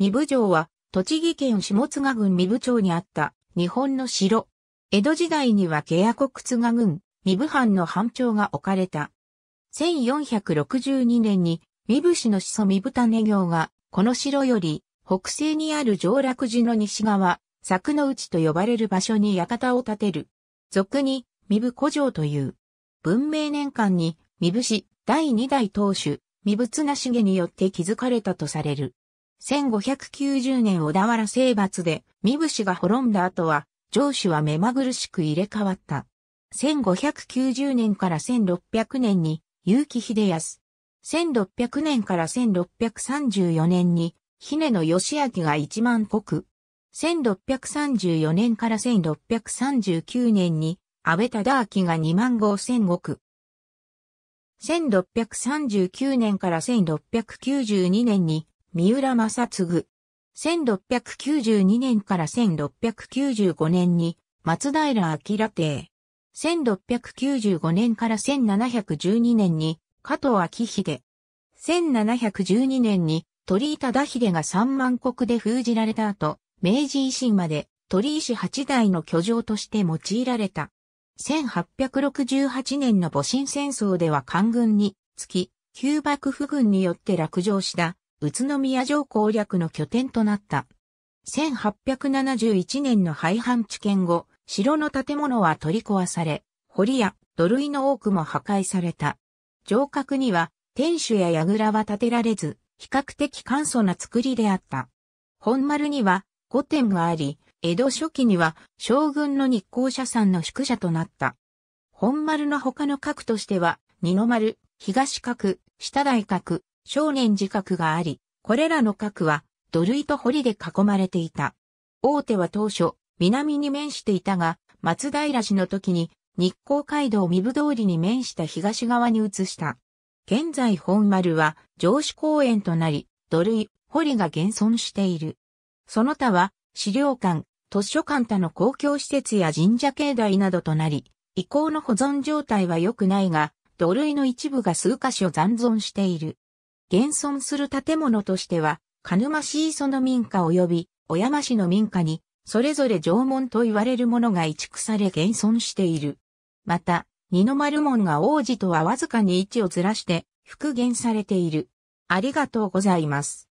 三部城は、栃木県下津賀郡三部町にあった日本の城。江戸時代にはケアコ津賀郡三部藩の藩庁が置かれた。1462年に三部市の始祖三部種行がこの城より北西にある上洛寺の西側、柵の内と呼ばれる場所に館を建てる。俗に三部古城という。文明年間に三部市第二代当主、三部綱重によって築かれたとされる。1590年小田原征伐で、三伏が滅んだ後は、城主は目まぐるしく入れ替わった。1590年から1600年に、結城秀康。1600年から1634年に、姫野義明が一万国。1634年から1639年に、安倍忠明が二万5千国。1639年から1692年に、三浦正嗣。1692年から1695年に松平明帝。1695年から1712年に加藤明秀。1712年に鳥居忠秀が三万国で封じられた後、明治維新まで鳥居氏八代の居城として用いられた。1868年の戊辰戦争では官軍につき、旧幕府軍によって落城した宇都宮城攻略の拠点となった。1871年の廃藩置県後、城の建物は取り壊され、堀や土塁の多くも破壊された。城郭には天守や櫓は建てられず、比較的簡素な造りであった。本丸には御殿があり、江戸初期には将軍の日光社さんの宿舎となった。本丸の他の閣としては、二の丸、東角、下大角、少年自覚があり、これらの核は土塁と堀で囲まれていた。大手は当初、南に面していたが、松平氏の時に日光街道三部通りに面した東側に移した。現在本丸は城司公園となり、土塁、堀が現存している。その他は資料館、図書館他の公共施設や神社境内などとなり、遺構の保存状態は良くないが、土塁の一部が数箇所残存している。現存する建物としては、鹿沼市磯の民家及び小山市の民家に、それぞれ縄文と言われるものが移築され現存している。また、二の丸門が王子とはわずかに位置をずらして復元されている。ありがとうございます。